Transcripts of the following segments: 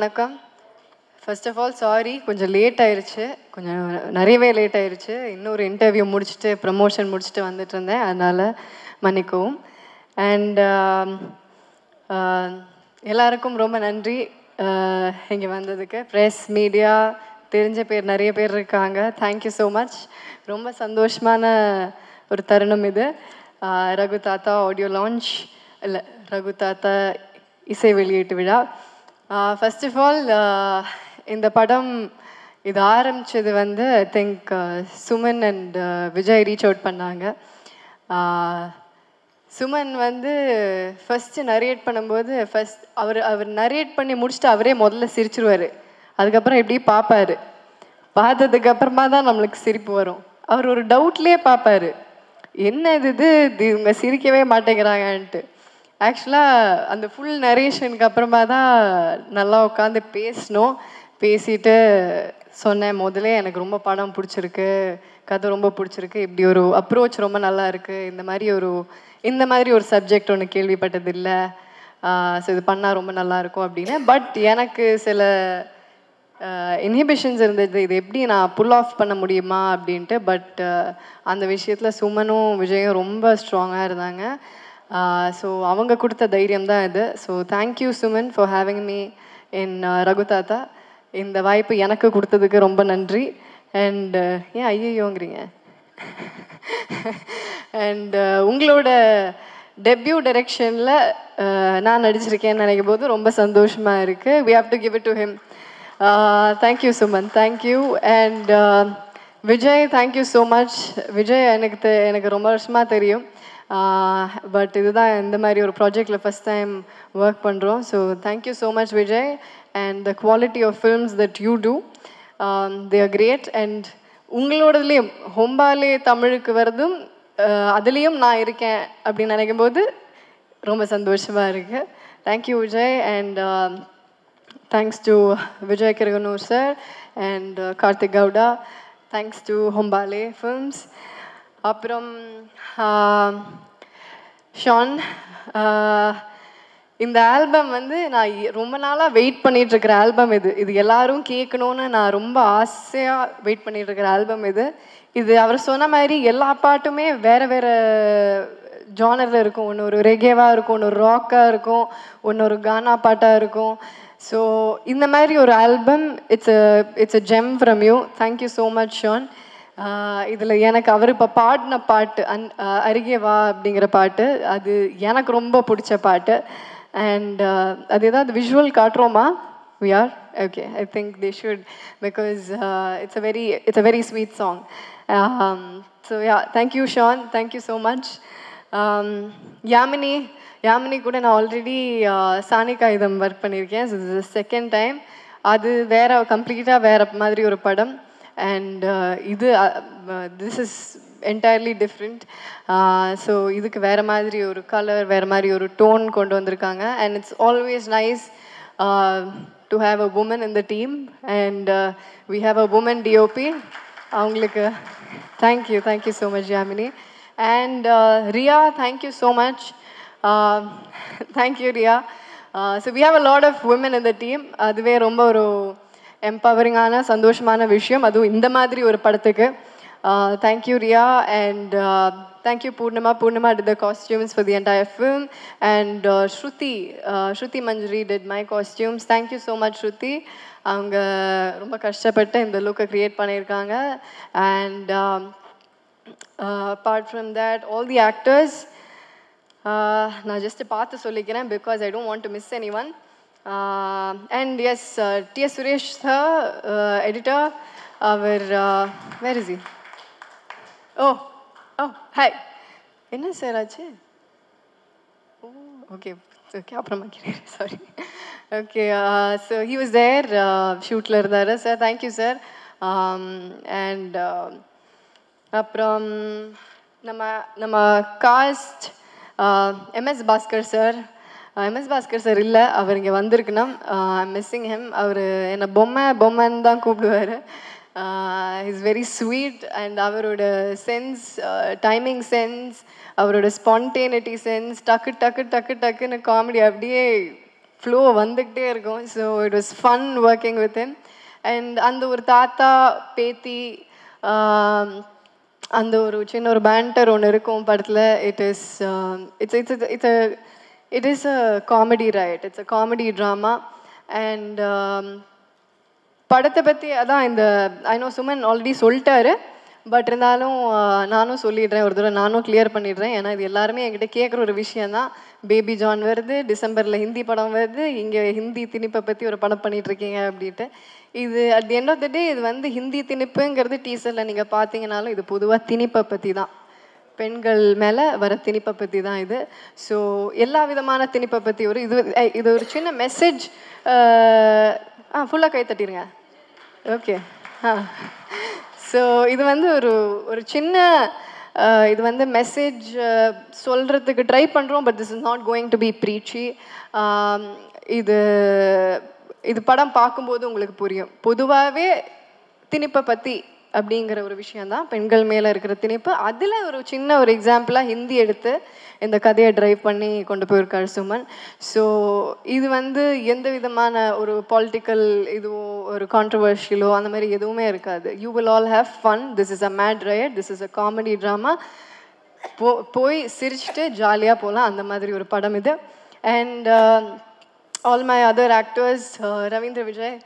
வணக்கம் first of all sorry கொஞ்சம் late ஆயிடுச்சு கொஞ்சம் நிறையவே லேட் ஆயிடுச்சு இன்னொரு இன்டர்வியூ முடிச்சுட்டு ப்ரமோஷன் முடிச்சுட்டு வந்துட்டு இருந்தேன் அதனால் மன்னிக்கவும் அண்ட் um, um, எல்லாருக்கும் ரொம்ப நன்றி uh, இங்கே வந்ததுக்கு ப்ரெஸ் மீடியா தெரிஞ்ச பேர் நிறைய பேர் இருக்காங்க தேங்க்யூ ஸோ மச் ரொம்ப சந்தோஷமான ஒரு தருணம் இது uh, ரகு தாத்தா ஆடியோ லான்ச் இல்லை ரகு தாத்தா இசை வெளியீட்டு விழா ஃபர்ஸ்ட் ஆஃப் ஆல் இந்த படம் இது ஆரம்பித்தது வந்து I think Suman and Vijay reach out பண்ணாங்க சுமன் வந்து ஃபஸ்ட்டு நரியேட் பண்ணும்போது ஃபஸ்ட் அவர் அவர் நரியேட் பண்ணி முடிச்சுட்டு அவரே முதல்ல சிரிச்சிருவார் அதுக்கப்புறம் எப்படி பார்ப்பார் பார்த்ததுக்கப்புறமா தான் நம்மளுக்கு சிரிப்பு வரும் அவர் ஒரு டவுட்லேயே பார்ப்பார் என்ன இது இது இவங்க சிரிக்கவே மாட்டேங்கிறாங்கன்ட்டு ஆக்சுவலாக அந்த ஃபுல் நரேஷனுக்கு அப்புறமா தான் நல்லா உட்காந்து பேசணும் பேசிட்டு சொன்னேன் முதலே எனக்கு ரொம்ப படம் பிடிச்சிருக்கு கதை ரொம்ப பிடிச்சிருக்கு இப்படி ஒரு அப்ரோச் ரொம்ப நல்லா இருக்குது இந்த மாதிரி ஒரு இந்த மாதிரி ஒரு சப்ஜெக்ட் ஒன்று கேள்விப்பட்டது இல்லை ஸோ இது பண்ணால் ரொம்ப நல்லா இருக்கும் அப்படின்னு பட் எனக்கு சில இன்ஹிபிஷன்ஸ் இருந்தது இது எப்படி நான் புல் ஆஃப் பண்ண முடியுமா அப்படின்ட்டு பட் அந்த விஷயத்தில் சுமனும் விஜயும் ரொம்ப ஸ்ட்ராங்காக இருந்தாங்க ஸோ uh, அவங்க கொடுத்த தைரியம் தான் இது so thank you Suman for having me என் ரகுதாத்தா இந்த வாய்ப்பு எனக்கு கொடுத்ததுக்கு ரொம்ப நன்றி அண்டு uh, ஏன் ஐயோங்கிறீங்க அண்டு uh, உங்களோட டெப்யூ டைரெக்ஷனில் நான் நடிச்சிருக்கேன்னு நினைக்கும் போது ரொம்ப சந்தோஷமாக இருக்குது we have to give it to him thank you Suman thank you and Vijay thank you so much Vijay எனக்கு எனக்கு ரொம்ப வருஷமாக தெரியும் பட் இதுதான் இந்த மாதிரி ஒரு ப்ராஜெக்டில் ஃபஸ்ட் டைம் ஒர்க் பண்ணுறோம் so thank you so much Vijay and the quality of films that you do they are great and உங்களோடதுலேயும் ஹொம்பாலே தமிழுக்கு வருதும் அதுலேயும் நான் இருக்கேன் அப்படின்னு நினைக்கும் போது ரொம்ப சந்தோஷமாக இருக்குது thank you Vijay and thanks to Vijay Kiragandur sir and Karthik Gowda thanks to Hombale films அப்புறம் ஷான் இந்த ஆல்பம் வந்து நான் ரொம்ப நாளாக வெயிட் பண்ணிகிட்ருக்கிற ஆல்பம் இது இது எல்லாரும் கேட்கணும்னு நான் ரொம்ப ஆசையாக வெயிட் பண்ணிகிட்ருக்கிற ஆல்பம் இது இது அவர் சொன்ன மாதிரி எல்லா பாட்டுமே வேறு வேறு ஜானரில் இருக்கும் ஒன்று ஒரு ரெகேவாக இருக்கும் ஒன்று ஒரு ராக்காக இருக்கும் ஒன்று ஒரு கானா பாட்டாக இருக்கும் ஸோ இந்த மாதிரி ஒரு album it's it's a gem from you thank you so much Sean இதில் எனக்கு அவர் இப்போ பாடின பாட்டு அந் அருகே வா அப்படிங்கிற பாட்டு அது எனக்கு ரொம்ப பிடிச்ச பாட்டு அண்ட் அது ஏதாவது விஷுவல் காட்டுறோமா we are okay I think the shoot because it's it's very it's it's very sweet song so yeah so yeah thank you sean thank you so much Yamini um, கூட நான் ஆல்ரெடி சானிகா இதம் work பண்ணியிருக்கேன் second time அது வேற கம்ப்ளீட்டாக வேற மாதிரி ஒரு படம் அண்ட் uh, இது this is entirely different so இதுக்கு வேறு மாதிரி ஒரு கலர் வேறு மாதிரி ஒரு டோன் கொண்டு வந்திருக்காங்க and it's always nice to have a woman in the team and we have a woman DOP அவங்களுக்கு thank you thank you so much Jamini and Riya thank you so much thank you Riya so we have a lot of woman in the team அதுவே ரொம்ப ஒரு எம்பவரிங்கான சந்தோஷமான விஷயம் அதுவும் இந்த மாதிரி ஒரு படத்துக்கு thank you Riya and thank you Purnima Purnima did the costumes for the entire film and Shruti Shruti Manjari did my costumes thank you so much Shruti அவங்க ரொம்ப கஷ்டப்பட்டு இந்த லுக்கை க்ரியேட் பண்ணியிருக்காங்க and apart from that all the actors நான் ஜஸ்ட்டு பார்த்து சொல்லிக்கிறேன் because I don't want to miss anyone Uh, and yes, uh, T.S. Suresh, the uh, editor, our, uh, where is he? Oh, oh, hi. In a Sarache? Oh, okay, okay, sorry. Okay, so he was there, uh, shoot Lardara, sir. Thank you, sir. Um, and from uh, Nama cast, M.S. Baskar, sir. MS Baskar sir இல்லை அவர் இங்கே வந்திருக்குன்னா missing hem அவர் என்னை பொம்மை பொம்மைன்னு தான் கூப்பிடுவார் is very sweet and அவரோட சென்ஸ் டைமிங் சென்ஸ் அவரோட ஸ்பான்டேனிட்டி சென்ஸ் டக்கு டக்கு டக்கு டக்குன்னு காமெடி அப்படியே ஃப்ளோ வந்துக்கிட்டே இருக்கும் so it was fun working with him and அந்த ஒரு தாத்தா பேத்தி அந்த ஒரு சின்ன ஒரு பேண்டர் ஒன்று இருக்கும் படத்தில் it is it's it's it's It is a comedy, right? It's a comedy drama. And um, படத்தை பற்றி அதான் இந்த ஐ நோ சுமன் ஆல்ரெடி சொல்லிட்டாரு பட் இருந்தாலும் நானும் சொல்லிடுறேன் ஒரு தூரம் நானும் கிளியர் பண்ணிடுறேன் ஏன்னா இது எல்லாருமே என்கிட்ட கேட்குற ஒரு விஷயந்தான் பேபி ஜான் வருது டிசம்பரில் ஹிந்தி படம் வருது இங்கே ஹிந்தி திணிப்பை பற்றி ஒரு படம் பண்ணிகிட்ருக்கீங்க அப்படின்ட்டு இது at end of the day இது வந்து ஹிந்தி திணிப்புங்கிறது டீசரில் நீங்கள் பார்த்தீங்கனாலும் இது பொதுவாக திணிப்பை பற்றி தான் பெண்கள் மேலே வர திணிப்பை பற்றி தான் இது ஸோ எல்லா விதமான திணிப்பை பற்றி ஒரு இது இது ஒரு சின்ன மெசேஜ் ஆ ஃபுல்லாக கை தட்டிடுங்க ஓகே ஆ ஸோ இது வந்து ஒரு ஒரு சின்ன இது வந்து மெசேஜ் சொல்கிறதுக்கு ட்ரை பண்ணுறோம் but this is not going to be preachy இது இது படம் பார்க்கும்போது உங்களுக்கு புரியும் பொதுவாகவே திணிப்பை பற்றி அப்படிங்கிற ஒரு விஷயந்தான் பெண்கள் மேலே இருக்கிற திணிப்பு அதில் ஒரு சின்ன ஒரு எக்ஸாம்பிளாக ஹிந்தி எடுத்து இந்த கதையை ட்ரைவ் பண்ணி கொண்டு போயிருக்கார் சுமன் ஸோ இது வந்து எந்த விதமான ஒரு பாலிட்டிக்கல் இதுவோ ஒரு கான்ட்ரவர்ஷியலோ அந்த மாதிரி எதுவுமே இருக்காது you will all have fun this is a mad riot this is a comedy drama போ போய் சிரிச்சுட்டு ஜாலியாக போகலாம் அந்த மாதிரி ஒரு படம் இது and all my other actors Ravindra Vijay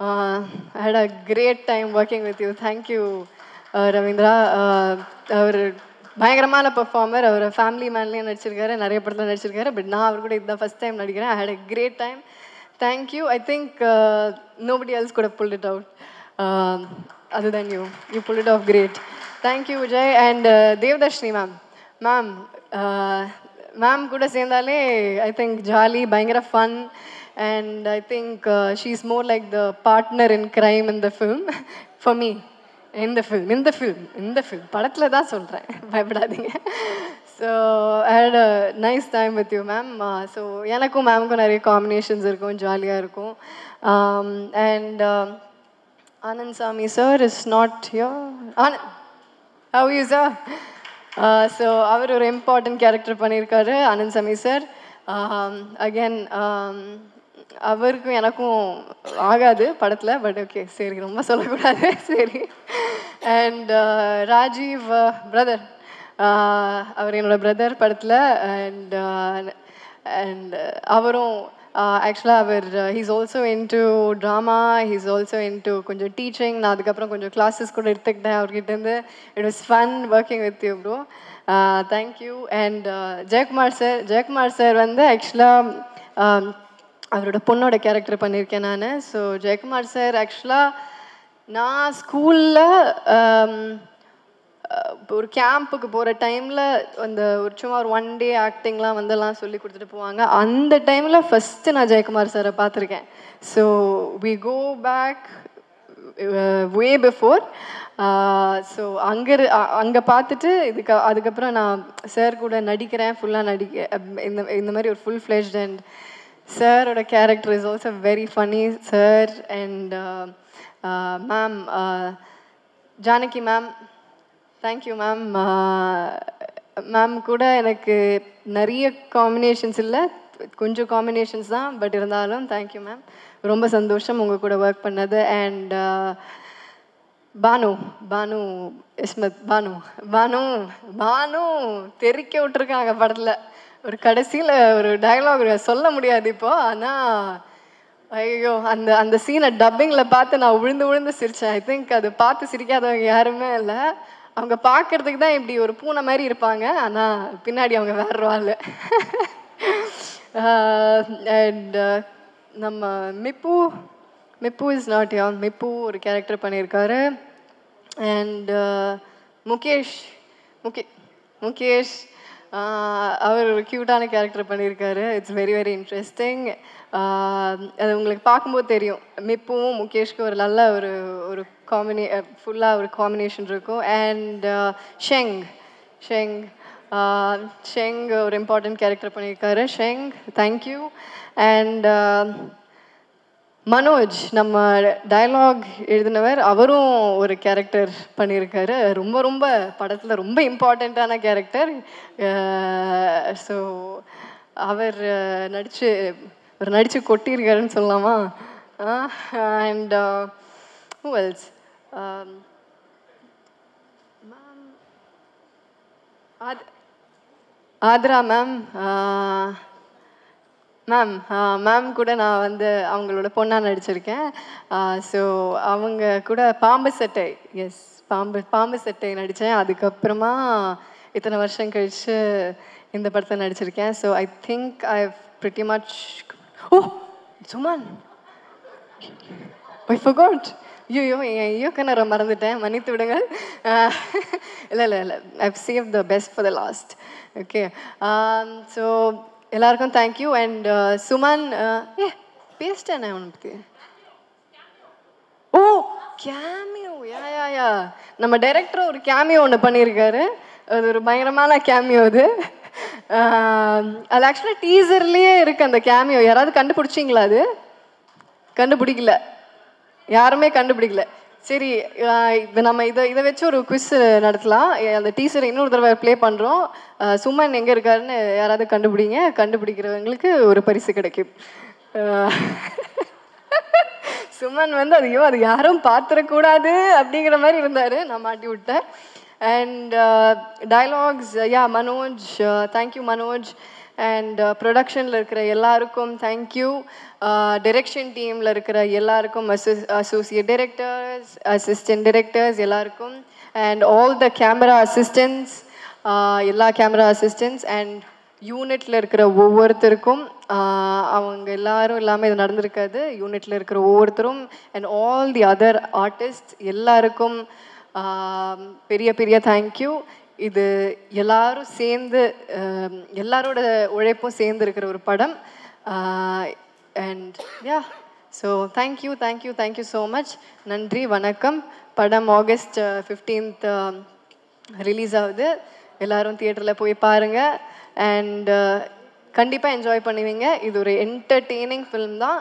Uh, I had a great time working with you. Thank you, uh, Ravindra. அவர் பயங்கரமான பெர்ஃபார்மர் அவர் ஃபேமிலி மேன்லேயும் நடிச்சிருக்காரு நிறைய படத்தில் நடிச்சிருக்காரு பட் நான் அவர் கூட இதுதான் ஃபஸ்ட் டைம் நடிக்கிறேன் I had a great time thank you I think nobody else கூட pull it out other than you. You pulled it off great. Thank you, Vijay. And uh, Devdashni, ma'am. Ma'am, uh, ma'am கூட சேர்ந்தாலே I think jolly பயங்கர fun and I think she is more like the partner in crime இந்த film for me in film இந்த film இந்த film படத்தில் தான் சொல்கிறேன் பயப்படாதீங்க so had a nice time with you ma'am so எனக்கும் மேமுக்கும் நிறைய காம்பினேஷன்ஸ் இருக்கும் ஜாலியாக இருக்கும் and Anand Sami sir is not yo Anand how you sir so uh, அவர் ஒரு இம்பார்ட்டன்ட் கேரக்டர் பண்ணியிருக்காரு Anand Sami sir again um, um, அவருக்கும் எனக்கும் ஆகாது படத்தில் பட் ஓகே சரி ரொம்ப சொல்லக்கூடாது சரி அண்ட் ராஜீவ் பிரதர் அவர் என்னோடய பிரதர் படத்தில் அண்ட் அண்ட் uh, uh, அவரும் ஆக்சுவலாக அவர் he's also into drama he's also into கொஞ்சம் டீச்சிங் நான் அதுக்கப்புறம் கொஞ்சம் கிளாஸஸ் கூட எடுத்துக்கிட்டேன் அவர்கிட்டேருந்து it was fun working with you bro thank you and Jayakumar sir Jayakumar sir வந்து ஆக்சுவலாக um, அவரோட பொண்ணோட கேரக்டர் பண்ணியிருக்கேன் நான் ஸோ ஜெயக்குமார் சார் ஆக்சுவலாக நான் ஸ்கூலில் ஒரு கேம்புக்கு போகிற டைமில் அந்த ஒரு சும்மா ஒரு ஒன் டே ஆக்டிங்லாம் வந்தெல்லாம் சொல்லி கொடுத்துட்டு போவாங்க அந்த டைமில் ஃபஸ்ட்டு நான் ஜெயக்குமார் சாரை பார்த்துருக்கேன் so we go back way before so அங்கே அங்கே பார்த்துட்டு இதுக்கு அதுக்கப்புறம் நான் சார் கூட நடிக்கிறேன் ஃபுல்லாக நடிக்க இந்த இந்த மாதிரி ஒரு ஃபுல் ஃப்ளெஷ்ட் அண்ட் சாரோட character is also very funny sir and ma'am Janaki ma'am thank you ma'am ma'am கூட எனக்கு நிறைய காம்பினேஷன்ஸ் இல்லை கொஞ்சம் காம்பினேஷன்ஸ் தான் பட் இருந்தாலும் தேங்க் யூ மேம் ரொம்ப சந்தோஷம் உங்கள் கூட ஒர்க் பண்ணது அண்ட் uh, பானு பானு இஸ்மத் பானு பானு பானு தெரிக்க விட்டுருக்காங்க படத்தில் ஒரு கடைசியில் ஒரு டயலாக் சொல்ல முடியாது இப்போது ஆனால் ஐயோ அந்த அந்த சீனை டப்பிங்கில் பார்த்து நான் விழுந்து விழுந்து சிரித்தேன் ஐ திங்க் அதை பார்த்து சிரிக்காதவங்க யாருமே இல்லை அவங்க பார்க்கறதுக்கு தான் இப்படி ஒரு பூனை மாதிரி இருப்பாங்க ஆனால் பின்னாடி அவங்க வேறு ஆள் அண்ட் நம்ம Mippu Mippu is not young Mippu ஒரு கேரக்டர் பண்ணியிருக்காரு அண்ட் முகேஷ் முகே முகேஷ் அவர் ஒரு க்யூட்டான கேரக்டர் பண்ணியிருக்காரு இட்ஸ் வெரி வெரி இன்ட்ரெஸ்டிங் அது உங்களுக்கு பார்க்கும்போது தெரியும் மிப்பும் முகேஷ்க்கு ஒரு நல்ல ஒரு ஒரு காமினே ஃபுல்லாக ஒரு காம்பினேஷன் இருக்கும் அண்ட் ஷெங் ஷெங் ஷெங் ஒரு இம்பார்ட்டன்ட் கேரக்டர் பண்ணியிருக்காரு ஷெங் தேங்க்யூ அண்ட் மனோஜ் நம்ம டயலாக் எழுதினவர் அவரும் ஒரு கேரக்டர் பண்ணியிருக்காரு ரொம்ப ரொம்ப படத்தில் ரொம்ப இம்பார்ட்டண்ட்டான கேரக்டர் ஸோ அவர் நடித்து அவர் நடித்து கொட்டியிருக்காருன்னு சொல்லலாமா அண்ட் வெல்ஸ் மேம் ஆத் ஆத்ரா மேம் மேம் மேம் கூட நான் வந்து அவங்களோட பொண்ணாக நடிச்சிருக்கேன் ஸோ அவங்க கூட பாம்பு சட்டை எஸ் பாம்பு பாம்பு சட்டை நடித்தேன் அதுக்கப்புறமா இத்தனை வருஷம் கழித்து இந்த படத்தை நடிச்சிருக்கேன் so I think I pretty much oh Suman I forgot ஐயோ என் ரொம்ப மறந்துட்டேன் மன்னித்து விடுங்கள் இல்லை இல்லை இல்லை I save the best for the last okay so எல்லாருக்கும் தேங்க்யூ அண்ட் சுமன் ஏ பேசிட்டேன் உனக்கு ஓ கேமியோ யா யா யா நம்ம டைரக்டர் ஒரு கேமியோ ஒன்று பண்ணியிருக்காரு அது ஒரு பயங்கரமான கேமியோ அது um, அது ஆக்சுவலாக டீசர்லேயே இருக்குது அந்த கேமியோ யாராவது கண்டுபிடிச்சிங்களா அது கண்டுபிடிக்கல யாருமே கண்டுபிடிக்கல சரி இப்போ நம்ம இதை இதை வச்சு ஒரு குவிஸ் நடத்தலாம் அந்த டீசர் இன்னொரு தடவை ப்ளே பண்ணுறோம் சுமன் எங்கே இருக்காருன்னு யாராவது கண்டுபிடிங்க கண்டுபிடிக்கிறவங்களுக்கு ஒரு பரிசு கிடைக்கும் சுமன் வந்து அதிகமாக அது யாரும் பார்த்துடக்கூடாது அப்படிங்கிற மாதிரி இருந்தார் நான் மாட்டி விட்டேன் and dialogues yeah Manoj thank you Manoj and ப்ரொடக்ஷனில் uh, இருக்கிற எல்லாருக்கும் தேங்க்யூ டிரெக்ஷன் டீமில் இருக்கிற எல்லாருக்கும் associate associate directors assistant directors எல்லாருக்கும் and all the camera assistants எல்லா கேமரா அசிஸ்டன்ஸ் அண்ட் யூனிட்டில் இருக்கிற ஒவ்வொருத்தருக்கும் uh, அவங்க எல்லாரும் இல்லாமல் இது நடந்திருக்காது யூனிட்டில் இருக்கிற ஒவ்வொருத்தரும் and all the other artist எல்லாருக்கும் um, பெரிய பெரிய தேங்க்யூ இது எல்லாரும் சேர்ந்து எல்லாரோட உழைப்பும் சேர்ந்து இருக்கிற ஒரு படம் and yeah so thank you thank you thank you so much நன்றி வணக்கம் படம் ஆகஸ்ட் ஃபிஃப்டீன்த் ரிலீஸ் ஆகுது எல்லாரும் தியேட்டரில் போய் பாருங்கள் அண்ட் கண்டிப்பாக என்ஜாய் பண்ணுவீங்க இது ஒரு என்டர்டெய்னிங் ஃபிலிம் தான்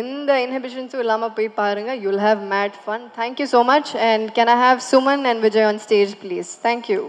எந்த இன்ஹிபிஷன்ஸும் இல்லாமல் போய் பாருங்கள் you'll have mad fun thank you so much and can I have Suman and Vijay on stage please thank you